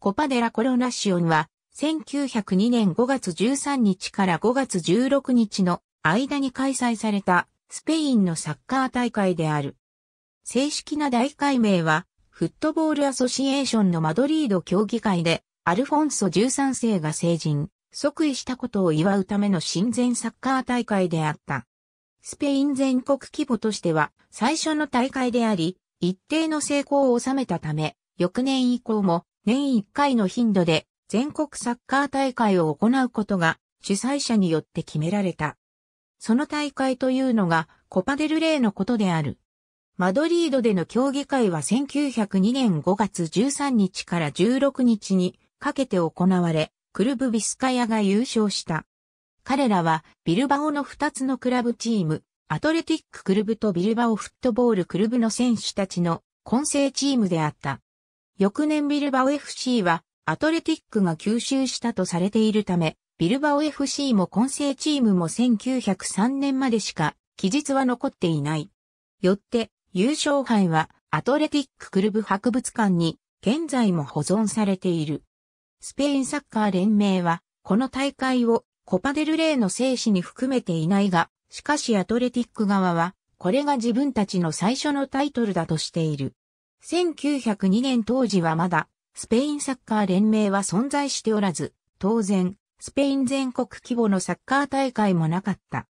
コパデラコロナシオンは、1902年5月13日から5月16日の間に開催されたスペインのサッカー大会である。正式な大会名は、フットボールアソシエーションのマドリード競技会で、アルフォンソ13世が成人、即位したことを祝うための親善サッカー大会であった。スペイン全国規模としては最初の大会であり、一定の成功を収めたため、翌年以降も年1回の頻度で全国サッカー大会を行うことが主催者によって決められた。その大会というのがコパデルレーのことである。マドリードでの競技会は1902年5月13日から16日にかけて行われ、クルブビスカヤが優勝した。彼らはビルバオの2つのクラブチーム、アトレティッククルブとビルバオフットボールクルブの選手たちの混成チームであった。翌年ビルバオ FC はアトレティックが吸収したとされているため、ビルバオ FC も混成チームも1903年までしか期日は残っていない。よって優勝杯はアトレティッククルブ博物館に現在も保存されている。スペインサッカー連盟はこの大会をコパデルレーの精子に含めていないが、しかしアトレティック側はこれが自分たちの最初のタイトルだとしている。1902年当時はまだ、スペインサッカー連盟は存在しておらず、当然、スペイン全国規模のサッカー大会もなかった。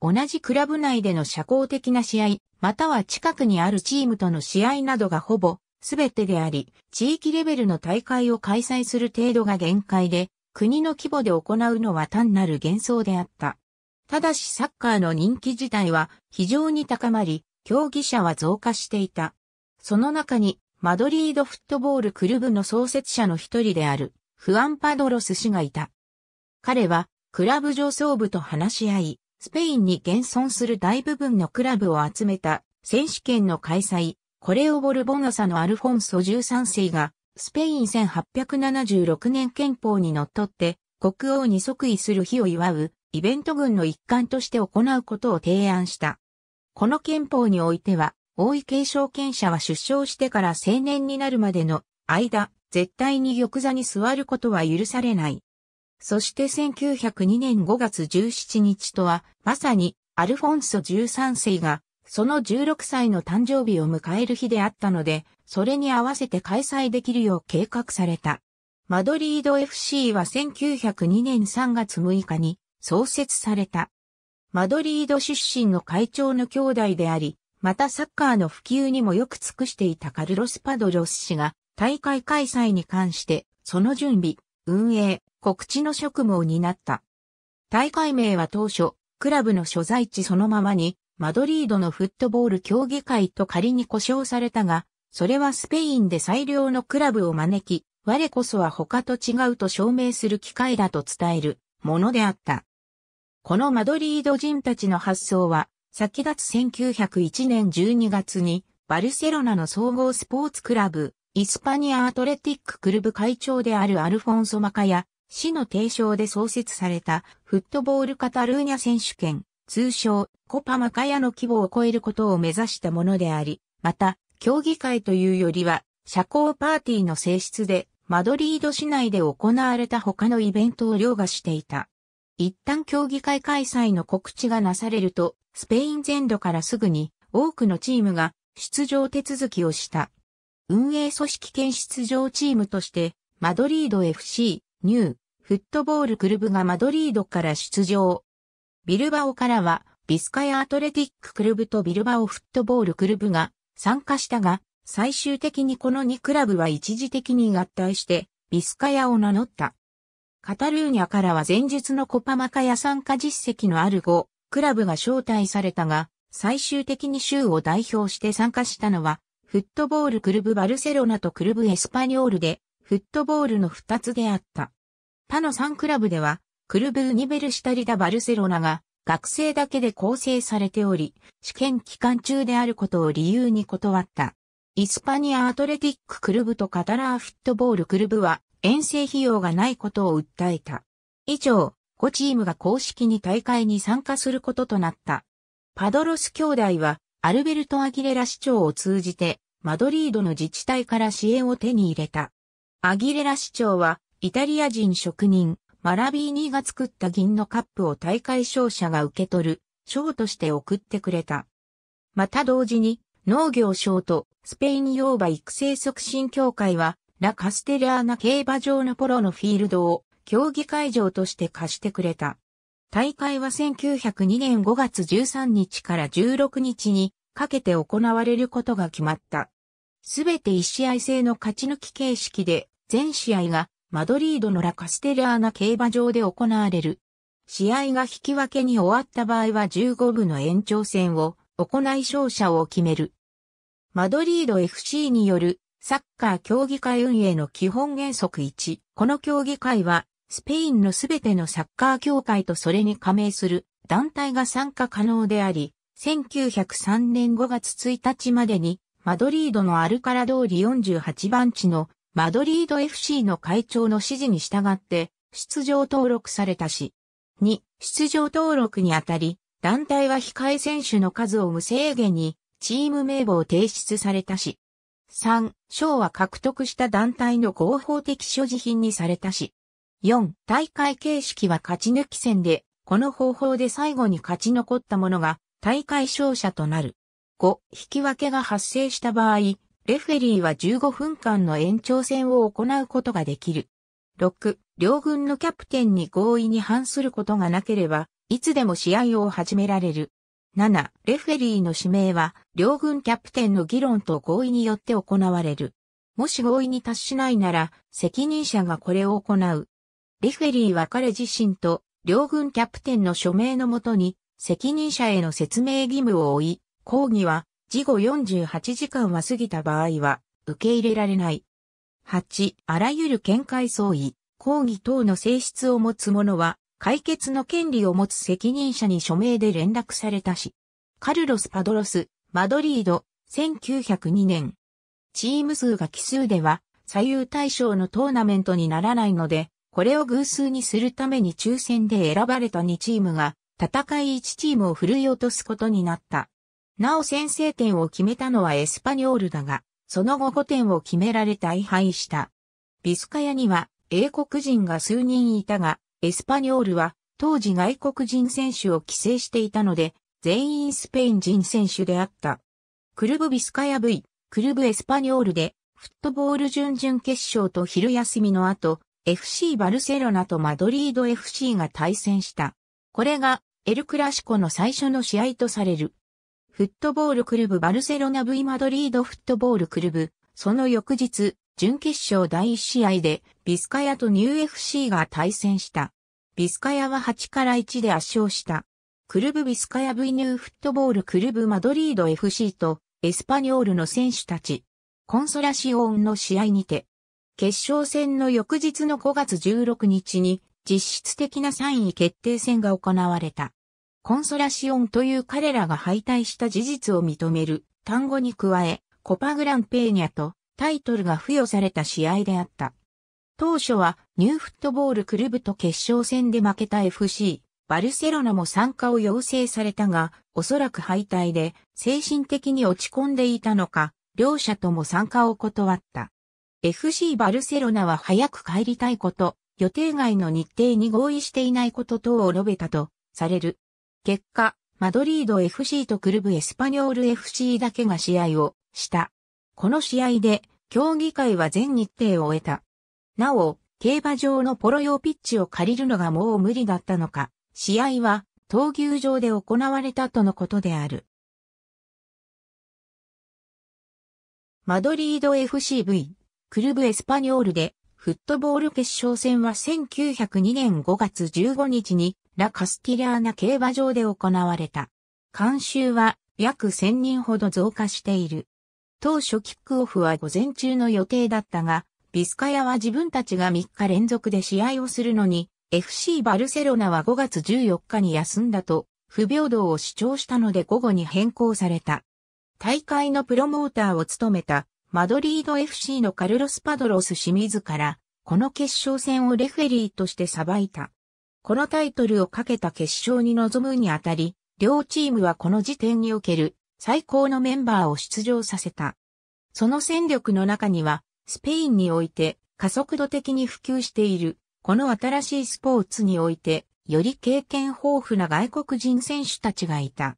同じクラブ内での社交的な試合、または近くにあるチームとの試合などがほぼすべてであり、地域レベルの大会を開催する程度が限界で、国の規模で行うのは単なる幻想であった。ただしサッカーの人気自体は非常に高まり、競技者は増加していた。その中に、マドリードフットボールクルブの創設者の一人である、フアン・パドロス氏がいた。彼は、クラブ上層部と話し合い、スペインに現存する大部分のクラブを集めた選手権の開催、コレオボルボナサのアルフォンソ13世が、スペイン1876年憲法にのっとって、国王に即位する日を祝う、イベント軍の一環として行うことを提案した。この憲法においては、大位継承権者は出生してから青年になるまでの間、絶対に玉座に座ることは許されない。そして1902年5月17日とは、まさにアルフォンソ13世が、その16歳の誕生日を迎える日であったので、それに合わせて開催できるよう計画された。マドリード FC は1902年3月6日に創設された。マドリード出身の会長の兄弟であり、またサッカーの普及にもよく尽くしていたカルロス・パドロス氏が大会開催に関してその準備、運営、告知の職務を担った。大会名は当初、クラブの所在地そのままにマドリードのフットボール競技会と仮に故障されたが、それはスペインで最良のクラブを招き、我こそは他と違うと証明する機会だと伝えるものであった。このマドリード人たちの発想は先立つ1901年12月に、バルセロナの総合スポーツクラブ、イスパニアアトレティッククルブ会長であるアルフォンソ・マカや、市の提唱で創設された、フットボールカタルーニャ選手権、通称、コパマカヤの規模を超えることを目指したものであり、また、競技会というよりは、社交パーティーの性質で、マドリード市内で行われた他のイベントを凌駕していた。一旦競技会開催の告知がなされると、スペイン全土からすぐに多くのチームが出場手続きをした。運営組織兼出場チームとして、マドリード FC、ニュー、フットボールクルブがマドリードから出場。ビルバオからは、ビスカヤアトレティッククルブとビルバオフットボールクルブが参加したが、最終的にこの2クラブは一時的に合体して、ビスカヤを名乗った。カタルーニャからは前述のコパマカヤ参加実績のある5、クラブが招待されたが、最終的に州を代表して参加したのは、フットボールクルブバルセロナとクルブエスパニョールで、フットボールの2つであった。他の3クラブでは、クルブウニベルシタリダ・バルセロナが、学生だけで構成されており、試験期間中であることを理由に断った。イスパニアアトレティッククルブとカタラーフットボールクルブは遠征費用がないことを訴えた。以上、5チームが公式に大会に参加することとなった。パドロス兄弟は、アルベルト・アギレラ市長を通じて、マドリードの自治体から支援を手に入れた。アギレラ市長は、イタリア人職人、マラビーニが作った銀のカップを大会勝者が受け取る、賞として送ってくれた。また同時に、農業賞とスペイン洋馬育成促進協会は、ラ・カステリアーナ競馬場のポロのフィールドを競技会場として貸してくれた。大会は1902年5月13日から16日にかけて行われることが決まった。すべて1試合制の勝ち抜き形式で、全試合がマドリードのラカステラーナ競馬場で行われる。試合が引き分けに終わった場合は15部の延長戦を行い勝者を決める。マドリード FC によるサッカー競技会運営の基本原則1。この競技会はスペインのすべてのサッカー協会とそれに加盟する団体が参加可能であり、1903年5月1日までに、マドリードのアルカラ通り48番地のマドリード FC の会長の指示に従って、出場登録されたし、2、出場登録にあたり、団体は控え選手の数を無制限に、チーム名簿を提出されたし、3、賞は獲得した団体の合法的所持品にされたし、4、大会形式は勝ち抜き戦で、この方法で最後に勝ち残った者が大会勝者となる。5、引き分けが発生した場合、レフェリーは15分間の延長戦を行うことができる。6、両軍のキャプテンに合意に反することがなければ、いつでも試合を始められる。7、レフェリーの指名は、両軍キャプテンの議論と合意によって行われる。もし合意に達しないなら、責任者がこれを行う。レフェリーは彼自身と両軍キャプテンの署名のもとに責任者への説明義務を負い、抗議は事後48時間は過ぎた場合は受け入れられない。8、あらゆる見解相違、抗議等の性質を持つ者は解決の権利を持つ責任者に署名で連絡されたし、カルロス・パドロス、マドリード、1902年。チーム数が奇数では、左右対称のトーナメントにならないので、これを偶数にするために抽選で選ばれた2チームが、戦い1チームを振るい落とすことになった。なお先制点を決めたのはエスパニョールだが、その後5点を決められ大敗した。ビスカヤには英国人が数人いたが、エスパニョールは当時外国人選手を規制していたので、全員スペイン人選手であった。クルブビスカヤ V、クルブエスパニョールで、フットボール準々決勝と昼休みの後、FC バルセロナとマドリード FC が対戦した。これがエルクラシコの最初の試合とされる。フットボールクルブバルセロナ V マドリードフットボールクルブ、その翌日、準決勝第1試合でビスカヤとニュー FC が対戦した。ビスカヤは8から1で圧勝した。クルブビスカヤ V ニューフットボールクルブマドリード FC とエスパニョールの選手たち。コンソラシオンの試合にて、決勝戦の翌日の5月16日に実質的な3位決定戦が行われた。コンソラシオンという彼らが敗退した事実を認める単語に加え、コパグランペーニャとタイトルが付与された試合であった。当初はニューフットボールクルブと決勝戦で負けた FC、バルセロナも参加を要請されたが、おそらく敗退で精神的に落ち込んでいたのか、両者とも参加を断った。FC バルセロナは早く帰りたいこと、予定外の日程に合意していないこと等を述べたとされる。結果、マドリード FC とクルブエスパニョール FC だけが試合をした。この試合で、競技会は全日程を終えた。なお、競馬場のポロ用ピッチを借りるのがもう無理だったのか、試合は闘牛場で行われたとのことである。マドリード FCV クルブエスパニョールで、フットボール決勝戦は1902年5月15日に、ラ・カスティリーナ競馬場で行われた。監修は約1000人ほど増加している。当初キックオフは午前中の予定だったが、ビスカヤは自分たちが3日連続で試合をするのに、FC バルセロナは5月14日に休んだと、不平等を主張したので午後に変更された。大会のプロモーターを務めたマドリード FC のカルロス・パドロス・清水から、この決勝戦をレフェリーとして裁いた。このタイトルをかけた決勝に臨むにあたり、両チームはこの時点における最高のメンバーを出場させた。その戦力の中には、スペインにおいて加速度的に普及している、この新しいスポーツにおいて、より経験豊富な外国人選手たちがいた。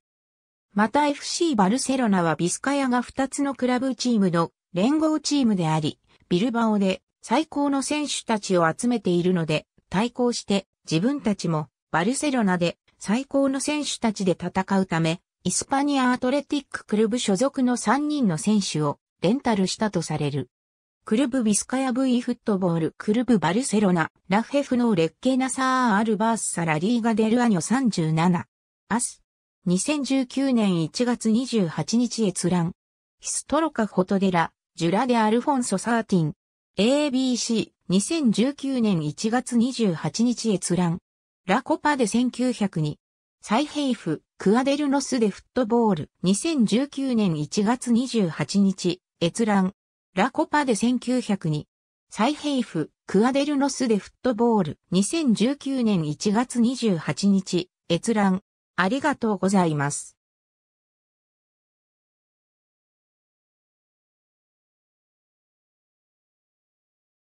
また FC バルセロナはビスカヤが2つのクラブチームの連合チームであり、ビルバオで最高の選手たちを集めているので、対抗して自分たちもバルセロナで最高の選手たちで戦うため、イスパニアアトレティッククルブ所属の3人の選手をレンタルしたとされる。クルブビスカヤ V フットボールクルブバルセロナラフェフの劣レッケナサーアルバースサラリーガデルアニョ37アス2019年1月28日閲覧ヒストロカフォトデラジュラデ・アルフォンソ・サーティン。ABC、2019年1月28日閲覧。ラコパで1902。サイヘイフ、クアデルノスでフットボール。2019年1月28日、閲覧。ラコパで1902。サイヘイフ、クアデルノスでフットボール。2019年1月28日、閲覧。ありがとうございます。